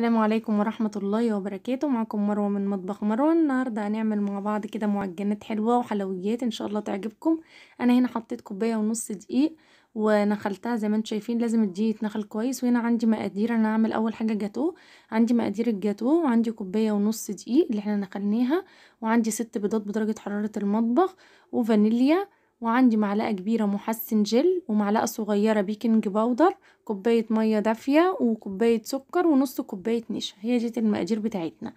السلام عليكم ورحمة الله وبركاته معكم مروة من مطبخ مروة النهاردة هنعمل مع بعض كده معجنات حلوة وحلويات ان شاء الله تعجبكم انا هنا حطيت كوباية ونص دقيق ونخلتها زي ما انتم شايفين لازم الدقيق يتنخل كويس وهنا عندي مقادير انا هعمل اول حاجة جاتوه عندي مقادير الجاتوه وعندي كوباية ونص دقيق اللي احنا نخلناها وعندي ست بيضات بدرجة حرارة المطبخ وفانيليا وعندي معلقة كبيرة محسن جل ومعلقة صغيرة بيكنج باودر كوباية مية دافية وكوباية سكر ونص كوباية نشا هي دي المقادير بتاعتنا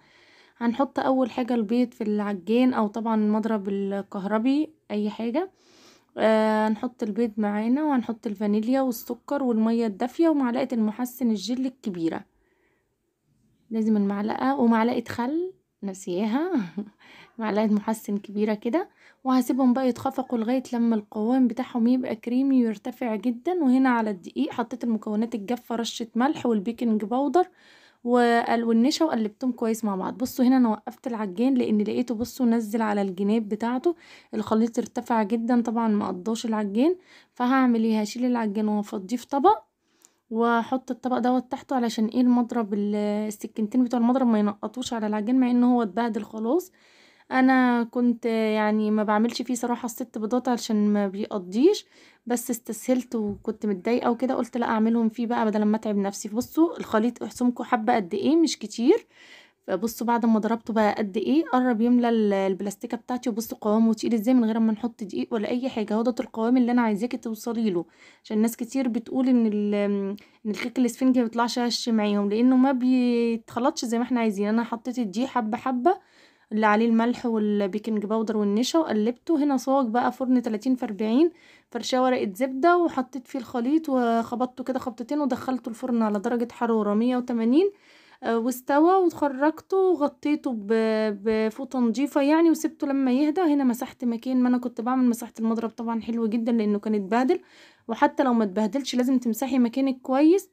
هنحط اول حاجة البيض في العجين او طبعا المضرب الكهربي اي حاجة آه هنحط البيض معانا وهنحط الفانيليا والسكر والمية الدافية ومعلقة المحسن الجل الكبيرة لازم المعلقة ومعلقة خل نسيها معلقة محسن كبيرة كده وهسيبهم بقى يتخفقوا لغاية لما القوام بتاعهم يبقى كريمي ويرتفع جدا وهنا على الدقيق حطيت المكونات الجافة رشة ملح والبيكنج باودر والنشا وقلبتهم كويس مع بعض بصوا هنا انا وقفت العجان لان لقيته بصوا نزل على الجناب بتاعته الخليط ارتفع جدا طبعا ما قضاش العجان فهعمل ايه هشيل العجان وافضيه في طبق واحط الطبق دوت تحته علشان ايه المضرب السكينتين بتوع المضرب ما ينقطوش على العجان مع ان هو اتبهدل خلاص أنا كنت يعني ما بعملش فيه صراحة الست بيضات علشان ما بيقضيش بس استسهلت وكنت متضايقة وكده قلت لا أعملهم فيه بقى بدل ما أتعب نفسي بصوا الخليط احسمكوا حبة قد إيه مش كتير بصوا بعد ما ضربته بقى قد ايه قرب يملى البلاستيكه بتاعتي وبصوا قوامه تقيل ازاي من غير ما نحط دقيق ولا اي حاجه هو ده القوام اللي انا عايزاكي توصلي له عشان ناس كتير بتقول ان ان الكيك الاسفنجي بيطلعش هش معاهم لانه ما بيتخلطش زي ما احنا عايزين انا حطيت الدقيق حبه حبه اللي عليه الملح والبيكنج باودر والنشا وقلبته هنا صاج بقى فرن 30 في 40 فرشاه ورقه زبده وحطيت فيه الخليط وخبطته كده خبطتين ودخلته الفرن على درجه حراره 180 آه، واستوى وخرجته وغطيته بفوطه نظيفه يعني وسبته لما يهدى هنا مسحت مكان ما انا كنت بعمل مسحت المضرب طبعا حلو جدا لانه كان اتبهدل وحتى لو ما اتبهدلش لازم تمسحي مكانك كويس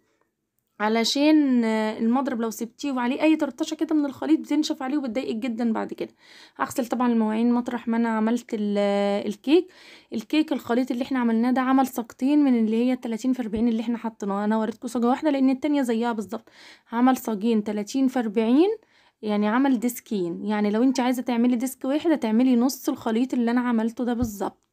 علشان المضرب لو سبتيه وعليه اي طرطشه كده من الخليط بتنشف عليه وبتضايقك جدا بعد كده هغسل طبعا المواعين مطرح ما انا عملت الكيك الكيك الخليط اللي احنا عملناه ده عمل صاجتين من اللي هي 30 في 40 اللي احنا حطيناه انا وريتكم صاجه واحده لان التانية زيها بالظبط عمل صاجين 30 في 40 يعني عمل ديسكين يعني لو انت عايزه تعملي ديسك واحد هتعملي نص الخليط اللي انا عملته ده بالظبط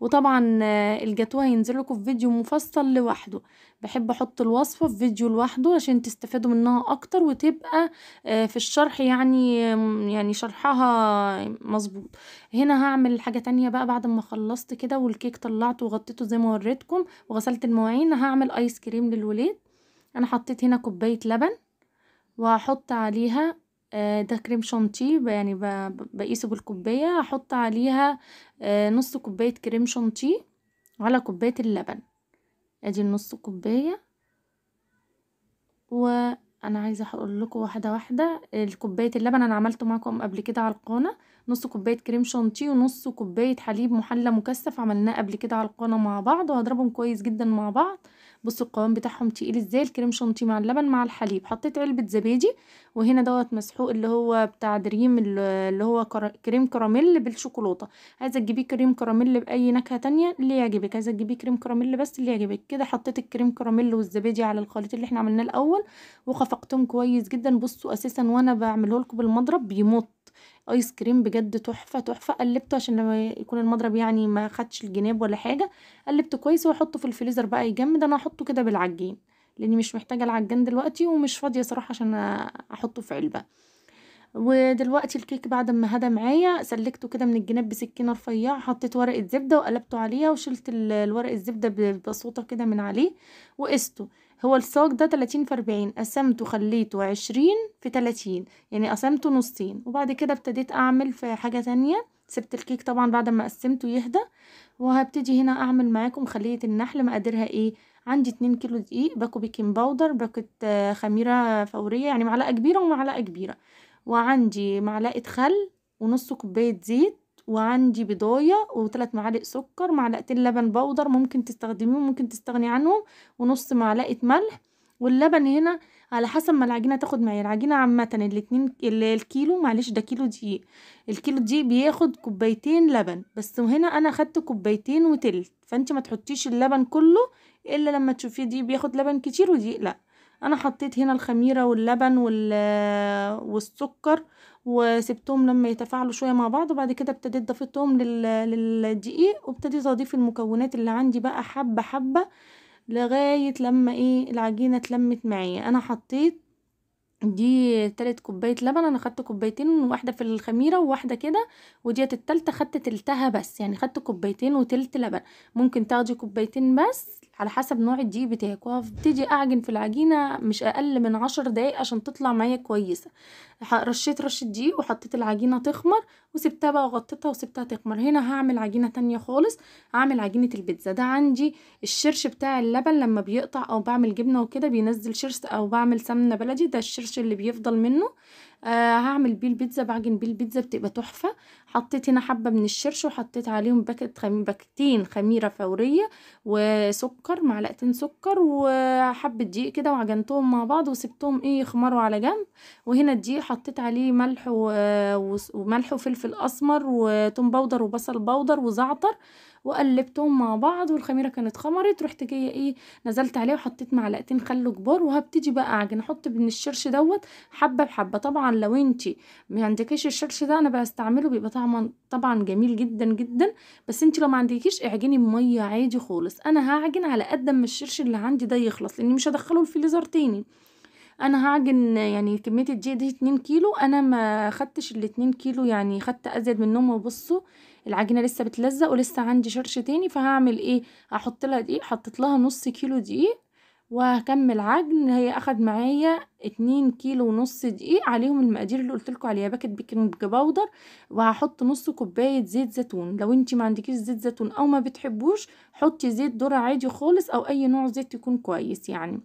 وطبعا آه، الجاتوه هينزل لكم في فيديو مفصل لوحده بحب احط الوصفه في فيديو لوحده عشان تستفادوا منها اكتر وتبقى آه، في الشرح يعني يعني شرحها مظبوط هنا هعمل حاجه تانية بقى بعد ما خلصت كده والكيك طلعته وغطيته زي ما وريتكم وغسلت المواعين هعمل ايس كريم للولاد انا حطيت هنا كوبايه لبن وهحط عليها آه، ده كريم شانتيه يعني بقيسه بالكوباية، هحط عليها آه، نُص كوباية كريم شانتيه على كوباية اللبن، أدي النُص كوباية. وأنا عايزة اقول لكم واحدة، واحدة، الكوباية اللبن أنا عملته معاكم قبل كده على القناة، نُص كوباية كريم شانتيه ونُص كوباية حليب محلى مكثف عملناه قبل كده على القناة مع بعض، وهاضربهم كويس جدًا مع بعض وهضربهم كويس جدا مع بعض بصوا القوام بتاعهم تقيل ازاي الكريم شانتيه مع اللبن مع الحليب حطيت علبه زبادي وهنا دوت مسحوق اللي هو بتاع دريم اللي هو كريم كراميل بالشوكولاته عايزه تجيبيه كريم كراميل باي نكهه تانية اللي يعجبك عايزه تجيبيه كريم كراميل بس اللي يعجبك كده حطيت الكريم كراميل والزبادي على الخليط اللي احنا عملناه الاول وخفقتهم كويس جدا بصوا اساسا وانا بعمله لكم بالمضرب بيمط ايس كريم بجد تحفه تحفه قلبته عشان لما يكون المضرب يعني ما خدش الجناب ولا حاجه قلبته كويس واحطه في الفريزر بقى يجمد انا هحطه كده بالعجين لاني مش محتاجه العجان دلوقتي ومش فاضيه صراحه عشان احطه في علبه ودلوقتي الكيك بعد ما هدى معايا سلكته كده من الجناب بسكينه رفيعه حطيت ورقه زبده وقلبته عليها وشلت الورق الزبده ببساطه كده من عليه وقسته هو الصاج ده تلاتين في أربعين قسمته خليته عشرين في تلاتين يعني قسمته نصين وبعد كده ابتديت أعمل في حاجة تانية سبت الكيك طبعا بعد ما قسمته يهدى وهبتدي هنا أعمل معاكم خلية النحل مقاديرها ايه عندي اتنين كيلو دقيق باكو بيكنج باودر باكت آه، خميرة فورية يعني معلقة كبيرة ومعلقة كبيرة وعندي معلقة خل ونص كوباية زيت وعندي بيضايه وثلاث معالق سكر معلقتين لبن بودر ممكن تستخدميهم ممكن تستغني عنهم ونص معلقه ملح واللبن هنا على حسب ما العجينه تاخد معايا العجينه عامه الاتنين الكيلو معلش ده كيلو دقيق الكيلو دقيق بياخد كوبايتين لبن بس هنا انا خدت كوبايتين وتلت فانت ما تحطيش اللبن كله الا لما تشوفيه دي بياخد لبن كتير ودي لا انا حطيت هنا الخميره واللبن وال والسكر وسبتهم لما يتفاعلوا شويه مع بعض وبعد كده ابتديت ضفتهم للدقيق وابتديت اضيف المكونات اللي عندي بقى حبه حبه لغايه لما ايه العجينه اتلمت معايا انا حطيت دي تلت كوباية لبن انا خدت كوبايتين واحدة في الخميرة وواحدة كده وديت التالتة خدت تلتها بس يعني خدت كوبايتين وتلت لبن ممكن تاخدي كوبايتين بس على حسب نوع الدقيق بتاعك وهبتدي اعجن في العجينه مش اقل من عشر دقايق عشان تطلع معايا كويسه رشيت رشه دقيق وحطيت العجينه تخمر وسبتها بقى وغطيتها وسبتها تخمر هنا هعمل عجينه تانية خالص هعمل عجينه البيتزا ده عندي الشرش بتاع اللبن لما بيقطع او بعمل جبنه وكده بينزل شرش او بعمل سمنه بلدي ده الشرش اللي بيفضل منه آه هعمل بيه البيتزا بعجن بيه البيتزا بتبقى تحفه حطيت هنا حبه من الشرش وحطيت عليهم باكت باكتين خميره فوريه وسكر معلقتين سكر وحبه دقيق كده وعجنتهم مع بعض وسبتهم ايه يخمروا على جنب وهنا الدقيق حطيت عليه ملح آه، وملح وفلفل اسمر وتوم باودر وبصل باودر وزعتر وقلبتهم مع بعض والخميره كانت خمرت رحت جايه ايه نزلت عليه وحطيت معلقتين خل كبار وهبتدي بقى اعجن احط من الشرش دوت حبه بحبه طبعا لو انتي ما عندكيش الشرش ده انا بستعمله بيبقى طعما طبعا جميل جدا جدا بس انتي لو ما عندكيش اعجني بميه عادي خالص انا هعجن على قد ما الشرش اللي عندي ده يخلص لاني مش هدخله الفريزر تاني انا هعجن يعني كميه الدقيق دي 2 كيلو انا ما خدتش ال 2 كيلو يعني خدت ازيد منهم وبصوا العجينه لسه بتلزق ولسه عندي شرش تاني فهعمل ايه هحط لها دقيق حطيت لها نص كيلو دقيق وهكمل عجن هي اخد معايا اتنين كيلو ونص دقيق عليهم المقادير اللي لكم عليها باكت بيكنج باودر وهحط نص كوبايه زيت زيتون لو انتي ما عندكيش زيت زيتون او ما بتحبوش حطي زيت ذره عادي خالص او اي نوع زيت يكون كويس يعني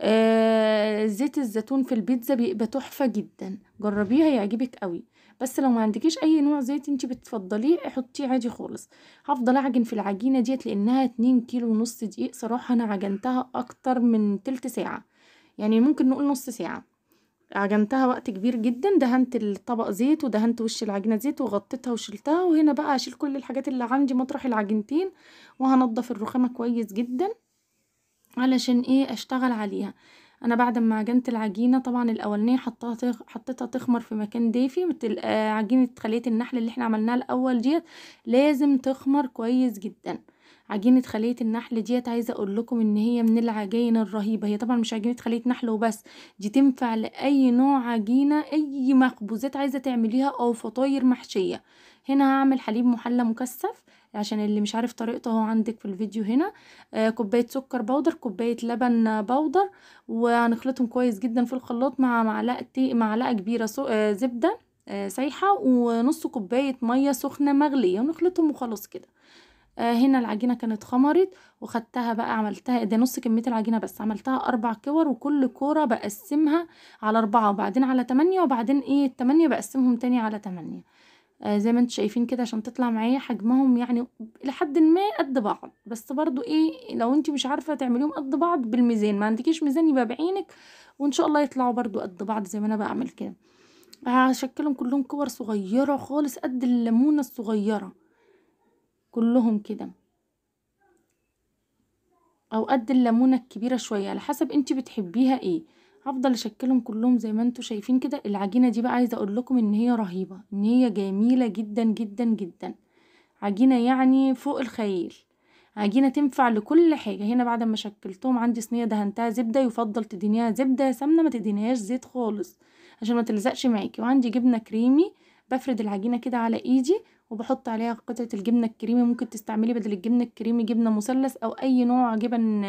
آه، زيت الزيتون في البيتزا بيبقى تحفة جدا جربيها يعجبك قوي بس لو ما عندكيش اي نوع زيت انت بتفضليه حطيه عادي خالص هفضل اعجن في العجينة ديت لانها اتنين كيلو ونص دقيق صراحة انا عجنتها اكتر من تلت ساعة يعني ممكن نقول نص ساعة عجنتها وقت كبير جدا دهنت الطبق زيت ودهنت وش العجينه زيت وغطيتها وشلتها وهنا بقى اشيل كل الحاجات اللي عندي مطرح العجنتين وهنضف الرخامه كويس جدا علشان ايه اشتغل عليها انا بعد ما عجنت العجينه طبعا الاولانيه حطيتها حطيتها تخمر في مكان دافي بتبقى آه، عجينه خليه النحل اللي احنا عملناها الاول ديت لازم تخمر كويس جدا عجينه خليه النحل ديت عايزه اقول لكم ان هي من العجائن الرهيبه هي طبعا مش عجينه خليه نحل وبس دي تنفع لاي نوع عجينه اي مخبوزات عايزه تعمليها او فطاير محشيه هنا هعمل حليب محلى مكثف عشان اللي مش عارف طريقته هو عندك في الفيديو هنا آه كوبايه سكر بودر كوبايه لبن بودر وهنخلطهم كويس جدا في الخلاط مع معلقه معلقه كبيره آه زبده آه سايحه ونص كوبايه ميه سخنه مغليه ونخلطهم وخلاص كده آه هنا العجينة كانت خمرت وخدتها بقى عملتها ده نص كمية العجينة بس عملتها أربع كور وكل كورة بقسمها على أربعة وبعدين على تمانية وبعدين إيه التمانية بقسمهم تاني على تمانية آه، زي ما انتم شايفين كده عشان تطلع معايا حجمهم يعني الى حد ما قد بعض بس برضو ايه لو انت مش عارفه تعمليهم قد بعض بالميزان ما عندكيش ميزان يبقى بعينك وان شاء الله يطلعوا برضو قد بعض زي ما انا بعمل كده هشكلهم كلهم كور صغيره خالص قد الليمونه الصغيره كلهم كده او قد الليمونه الكبيره شويه على حسب انت بتحبيها ايه هفضل اشكلهم كلهم زي ما انتوا شايفين كده العجينه دي بقى عايزه اقول لكم ان هي رهيبه ان هي جميله جدا جدا جدا عجينه يعني فوق الخيال عجينه تنفع لكل حاجه هنا بعد ما شكلتهم عندي صينيه دهنتها زبده يفضل تدينيها زبده سمنه ما تدينيهاش زيت خالص عشان ما تلزقش معاكي وعندي جبنه كريمي بفرد العجينه كده على ايدي وبحط عليها قطعة الجبنة الكريمي ممكن تستعملي بدل الجبنة الكريمي جبنة مثلث او اي نوع جبن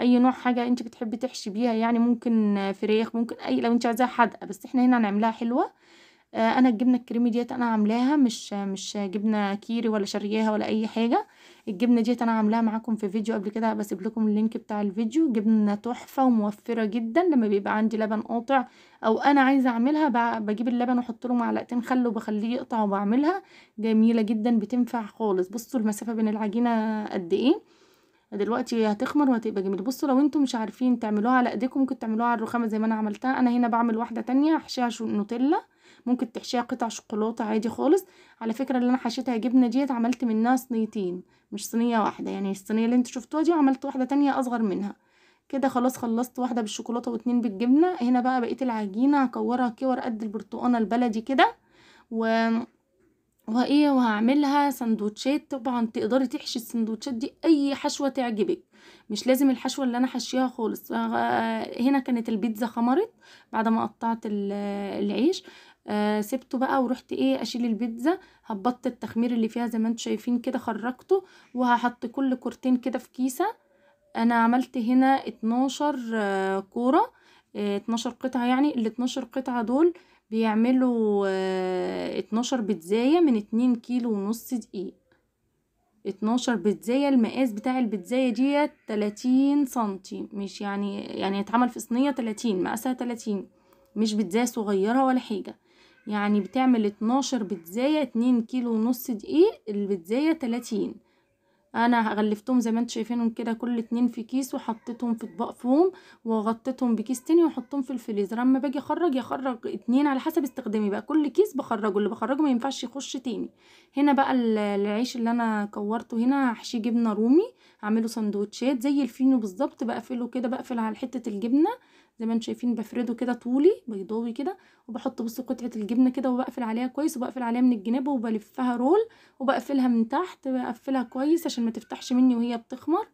اي نوع حاجة انت بتحبي تحشي بيها يعني ممكن فراخ ممكن اي لو انت عايزاها حادقة بس احنا هنا هنعملها حلوة آه، انا الجبنه الكريمي ديت انا عاملاها مش مش جبنه كيري ولا شارياها ولا اي حاجه الجبنه ديت انا عاملاها معاكم في فيديو قبل كده بسيب لكم اللينك بتاع الفيديو جبنه تحفه وموفره جدا لما بيبقى عندي لبن قاطع او انا عايزه اعملها بجيب اللبن واحط له معلقتين خل وبخليه يقطع وبعملها جميله جدا بتنفع خالص بصوا المسافه بين العجينه قد ايه دلوقتي هتخمر وهتبقى جميله بصوا لو انتم مش عارفين تعملوها على ايديكم ممكن تعملوها على الرخامه زي ما انا عملتها انا هنا بعمل واحده تانية احشيها نوتيلا ممكن تحشيها قطع شوكولاته عادي خالص على فكره اللي انا حشيتها جبنه ديت عملت منها صينيتين مش صينيه واحده يعني الصينيه اللي انتوا شفتوها دي عملت واحده تانية اصغر منها كده خلاص خلصت واحده بالشوكولاته واتنين بالجبنه هنا بقى بقيت العجينه هكورها كور قد البرتقانه البلدي كده و وايه وهعملها سندوتشات طبعا تقدري تحشي السندوتشات دي اي حشوه تعجبك مش لازم الحشوه اللي انا حشيها خالص آه، هنا كانت البيتزا خمرت بعد ما قطعت العيش آه سبته بقى ورحت ايه اشيل البيتزا هبطت التخمير اللي فيها زي ما انتوا شايفين كده خرجته وهحط كل كورتين كده في كيسه انا عملت هنا اتناشر آه كوره آه قطعه يعني ال اتناشر قطعه دول بيعملوا آه بيتزايه من اتنين كيلو ونص دقيق اتناشر بيتزايه المقاس بتاع البيتزايه ديت تلاتين سنتي مش يعني يعني هيتعمل في صينيه تلاتين مقاسها تلاتين مش بيتزايه صغيره ولا حاجه يعني بتعمل اتناشر بتزاية اتنين كيلو ونص دقيق البتزاية تلاتين انا غلفتهم زي ما انتم شايفينهم كده كل اتنين في كيس وحطيتهم في اطباق فوم وغطيتهم بكيس تاني وحطهم في الفريزر اما باجي اخرج يخرج اتنين على حسب استخدامي بقى كل كيس بخرجه اللي بخرجه ما ينفعش يخش تاني هنا بقى العيش اللي انا كورته هنا هحشيه جبنه رومي هعمله سندوتشات زي الفينو بالظبط بقفله كده بقفل على حته الجبنه زي ما انتم شايفين بفرده كده طولي بيضاوي كده وبحط بص قطعه الجبنه كده وبقفل عليها كويس وبقفل عليها من الجناب وبلفها رول وبقفلها من تحت بقفلها كويس عشان ما تفتحش مني وهي بتخمر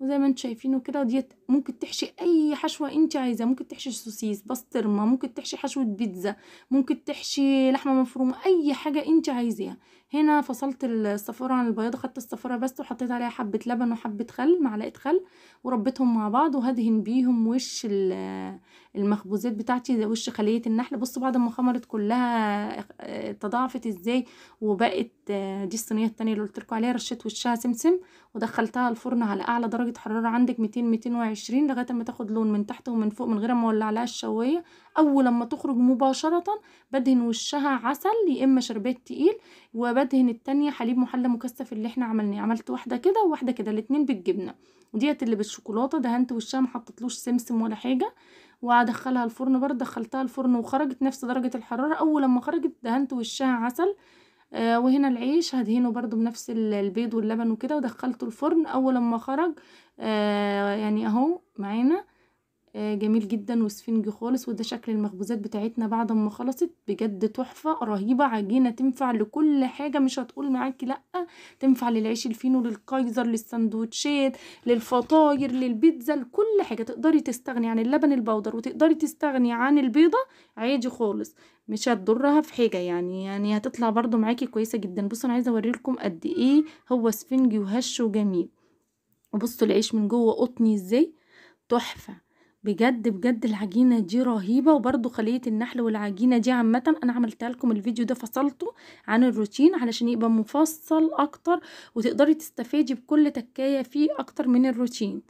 وزي ما انتم شايفينه كده ديت ممكن تحشي اي حشوه انت عايزاه ممكن تحشي سوسيس بسطرمه ممكن تحشي حشوه بيتزا ممكن تحشي لحمه مفرومه اي حاجه انت عايزاها هنا فصلت الصفارة عن البياضة خدت الصفارة بس وحطيت عليها حبة لبن وحبة خل معلقة خل وربيتهم مع بعض وهدهن بيهم وش آه، المخبوزات بتاعتي وش خلية النحل بصوا بعد ما خمرت كلها آه، تضاعفت ازاي وبقت آه، دي الصينية التانية اللي قلتلكوا عليها رشيت وشها سمسم ودخلتها الفرن على اعلى درجة حرارة عندك 200 220 لغاية ما تاخد لون من تحت ومن فوق من غير ما اولع عليها الشواية اول لما تخرج مباشرة بدهن وشها عسل يا اما شربات تقيل وب بدهن التانية حليب محلى مكثف اللي احنا عملناه عملت واحدة كده وواحدة كده الاتنين بالجبنة وديت اللي بالشوكولاتة دهنت وشها محطتلوش سمسم ولا حاجة وادخلها الفرن برضه دخلتها الفرن وخرجت نفس درجة الحرارة اول لما خرجت دهنت وشها عسل آه وهنا العيش هدهنه برضو بنفس البيض واللبن وكده ودخلته الفرن اول لما خرج آه يعني اهو معانا آه، جميل جدا وسفنج خالص وده شكل المخبوزات بتاعتنا بعد ما خلصت بجد تحفة رهيبة عجينة تنفع لكل حاجة مش هتقول معاكي لأ تنفع للعيش الفينو للكايزر للسندوتشات للفطاير للبيتزا لكل حاجة تقدري تستغني عن اللبن البودر وتقدري تستغني عن البيضة عادي خالص مش هتضرها في حاجة يعني يعني هتطلع برضو معاكي كويسة جدا بصوا انا عايزة اوريلكم قد ايه هو سفنجي وهش وجميل وبصوا العيش من جوه قطني ازاي تحفة بجد بجد العجينة دي رهيبة وبرضو خلية النحل والعجينة دي عامة أنا عملتها لكم الفيديو ده فصلته عن الروتين علشان يبقى مفصل أكتر وتقدري تستفادي بكل تكاية فيه أكتر من الروتين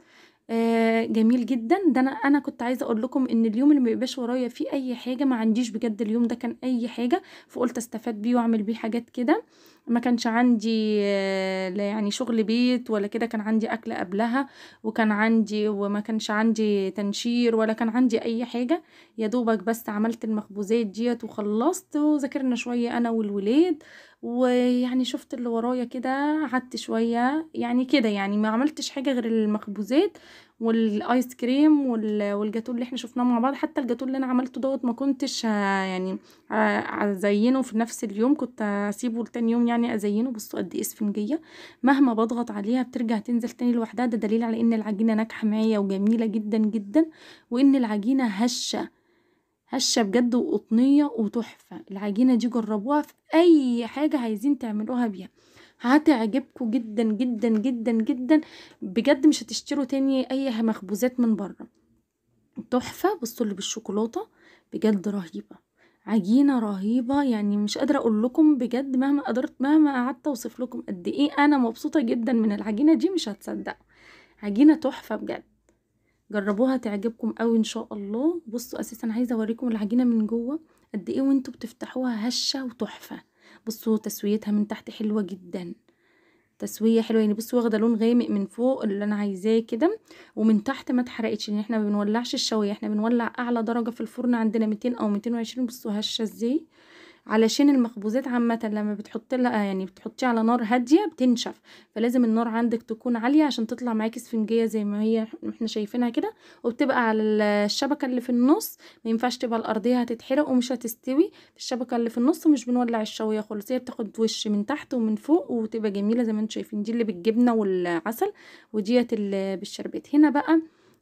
آه جميل جدا ده انا انا كنت عايزه اقول لكم ان اليوم اللي ميبقاش ورايا فيه اي حاجه ما عنديش بجد اليوم ده كان اي حاجه فقلت استفاد بيه واعمل بيه حاجات كده ما كانش عندي آه، لا يعني شغل بيت ولا كده كان عندي اكل قبلها وكان عندي وما كانش عندي تنشير ولا كان عندي اي حاجه يا دوبك بس عملت المخبوزات ديت وخلصت وذاكرنا شويه انا والولاد ويعني شفت اللي ورايا كده قعدت شويه يعني كده يعني ما عملتش حاجه غير المخبوزات والايس كريم والجاتوه اللي احنا شفناه مع بعض حتى الجاتوه اللي انا عملته دوت ما كنتش آه، يعني آه، ازينه في نفس اليوم كنت اسيبه لتاني يوم يعني ازينه بصوا قد ايه اسفنجيه مهما بضغط عليها بترجع تنزل تاني لوحدها ده دليل على ان العجينه ناجحه معايا وجميله جدا جدا وان العجينه هشه هشه بجد وقطنيه وتحفه العجينه دي جربوها في اي حاجه عايزين تعملوها بيها هتعجبكم جدا جدا جدا جدا بجد مش هتشتروا تاني اي مخبوزات من بره تحفه بصوا اللي بالشوكولاته بجد رهيبه عجينه رهيبه يعني مش قادره اقول لكم بجد مهما قدرت مهما قعدت اوصف لكم قد ايه انا مبسوطه جدا من العجينه دي مش هتصدقوا عجينه تحفه بجد جربوها تعجبكم قوي ان شاء الله بصوا اساسا عايزه اوريكم العجينه من جوه قد ايه وانتوا بتفتحوها هشه وتحفه بصوا تسويتها من تحت حلوة جدا تسوية حلوة يعني بصوا واخدة لون غامق من فوق اللي انا عايزاه كده ومن تحت ما اتحرقتش لان يعني احنا ما بنولعش الشوايه احنا بنولع اعلى درجة في الفرن عندنا 200 او 220 بصوا هشة ازاي علشان المخبوزات عامة لما بتحط لها آه، يعني بتحطي على نار هادية بتنشف فلازم النار عندك تكون عالية عشان تطلع معاكي اسفنجية زي ما هي احنا شايفينها كده وبتبقى على الشبكة اللي في النص ما ينفعش تبقى الأرضية هتتحرق ومش هتستوي الشبكة اللي في النص مش بنولع الشوية خالص هي بتاخد وش من تحت ومن فوق وتبقى جميلة زي ما انتم شايفين دي اللي بالجبنة والعسل وديت اللي بالشربات هنا بقى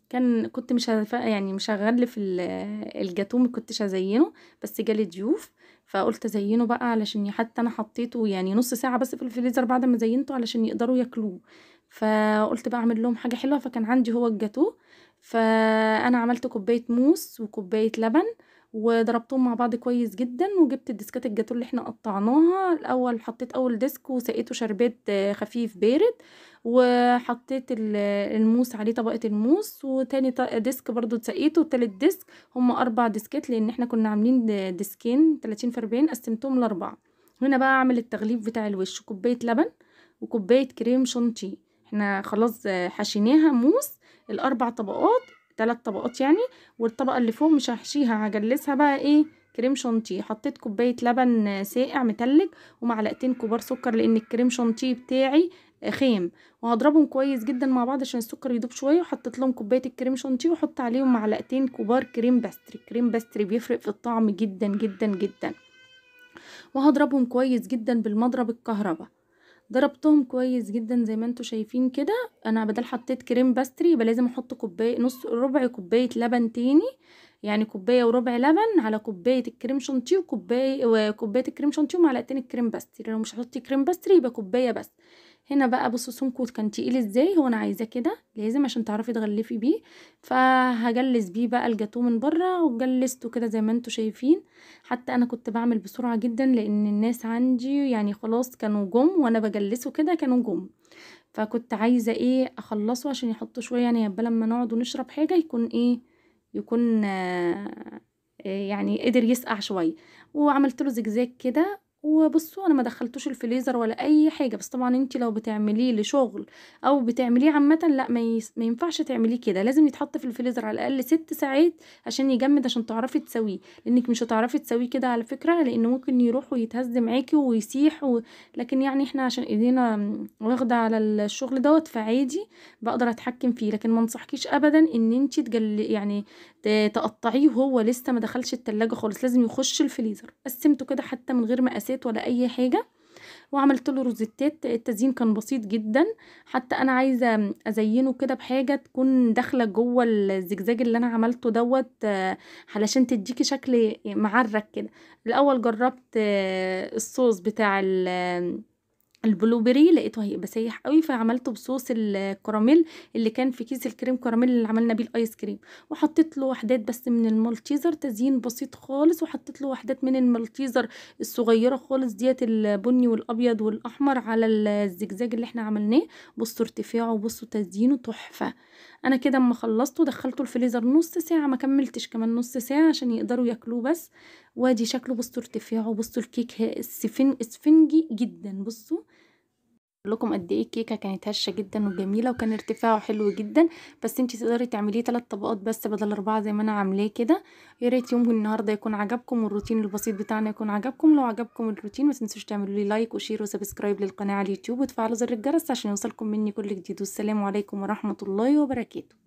كان كنت مش هف... يعني مش هغلف ال... الجاتوه مكنتش كنتش هزينه بس جالي ضيوف فقلت ازينه بقى علشان حتى انا حطيته يعني نص ساعه بس في الفريزر بعد ما زينته علشان يقدروا ياكلوه فقلت بقى اعمل لهم حاجه حلوه فكان عندي هو الجاتوه فانا عملت كوبايه موس وكوبايه لبن وضربتهم مع بعض كويس جدا وجبت الديسكات الجاتو اللي احنا قطعناها الاول حطيت اول ديسك وسقيته شربات خفيف بارد وحطيت الموس عليه طبقه الموس وتاني ديسك برضو اتسقيته وتالت ديسك هم اربع ديسكات لان احنا كنا عاملين ديسكين 30 في 40 قسمتهم لاربعه هنا بقى اعمل التغليف بتاع الوش كوبايه لبن وكوبايه كريم شانتيه احنا خلاص حشيناها موس الاربع طبقات ثلاث طبقات يعني والطبقه اللي فوق مش هحشيها هجلسها بقى ايه كريم شانتيه حطيت كوبايه لبن ساقع متلج ومعلقتين كبار سكر لان الكريم شانتيه بتاعي خام وهضربهم كويس جدا مع بعض عشان السكر يدوب شويه وحطيت لهم كوبايه الكريم شانتيه وحط عليهم معلقتين كبار كريم باستري كريم باستري بيفرق في الطعم جدا جدا جدا وهضربهم كويس جدا بالمضرب الكهرباء ضربتهم كويس جدا زي ما انتوا شايفين كده انا بدل حطيت كريم باستري يبقى لازم احط كوبايه نص ربع كوبايه لبن تاني يعني كوبايه وربع لبن على كوبايه الكريم شانتي وكوبايه وكوبايه الكريم شانتي ومعلقتين الكريم باستري لو مش هتحطي كريم باستري يبقى كوبايه بس هنا بقى بصوا سمكه كان تقيل ازاي هو انا عايزاه كده لازم عشان تعرفي تغلفي بيه فهجلس بيه بقى الجاتوه من بره وجلسته كده زي ما انتم شايفين حتى انا كنت بعمل بسرعه جدا لان الناس عندي يعني خلاص كانوا جم وانا بجلسه كده كانوا جم فكنت عايزه ايه اخلصه عشان يحطوا شويه يعني يبقى لما نقعد ونشرب حاجه يكون ايه يكون آه يعني قدر يسقع شويه وعملت له زجزاج كده وبصوا انا ما دخلتوش الفليزر ولا اي حاجه بس طبعا انت لو بتعمليه لشغل او بتعمليه عامه لا ما, ما ينفعش تعمليه كده لازم يتحط في الفليزر على الاقل ست ساعات عشان يجمد عشان تعرفي تسويه لانك مش هتعرفي تسويه كده على فكره لان ممكن يروح ويتهز معاكي ويسيح و... لكن يعني احنا عشان ايدينا واخده على الشغل دوت فعادي بقدر اتحكم فيه لكن ما انصحكيش ابدا ان انت تجل يعني تقطعيه وهو لسه ما دخلش التلاجة خالص لازم يخش الفريزر قسمته كده حتى من غير مقاسات ولا اي حاجة وعملت له روزيتات التزيين كان بسيط جدا حتى انا عايزه ازينه كده بحاجه تكون داخله جوه الزجزاج اللي انا عملته دوت علشان تديكي شكل معرك كده الاول جربت الصوص بتاع البلوبري لقيته هيبقى سايح قوي فعملته بصوص الكراميل اللي كان في كيس الكريم كراميل اللي عملنا بيه الايس كريم وحطيت له وحدات بس من المالتيزر تزيين بسيط خالص وحطيت له وحدات من المالتيزر الصغيره خالص ديت البني والابيض والاحمر على الزجزاج اللي احنا عملناه بصوا ارتفاعه وبصوا تزيينه تحفه انا كده اما خلصته دخلته الفريزر نص ساعه ما كملتش كمان نص ساعه عشان يقدروا ياكلوه بس وادي شكله بصوا ارتفاعه بصوا الكيك اسفنجي جدا بصوا لكم قد ايه الكيكه كانت هشه جدا وجميله وكان ارتفاعه حلو جدا بس انت تقدري تعمليه ثلاث طبقات بس بدل اربعه زي ما انا عاملاه كده يا ريت يوم النهارده يكون عجبكم والروتين البسيط بتاعنا يكون عجبكم لو عجبكم الروتين ما تنسوش تعملوا لي لايك وشير وسبسكرايب للقناه على اليوتيوب وتفعلوا زر الجرس عشان يوصلكم مني كل جديد والسلام عليكم ورحمه الله وبركاته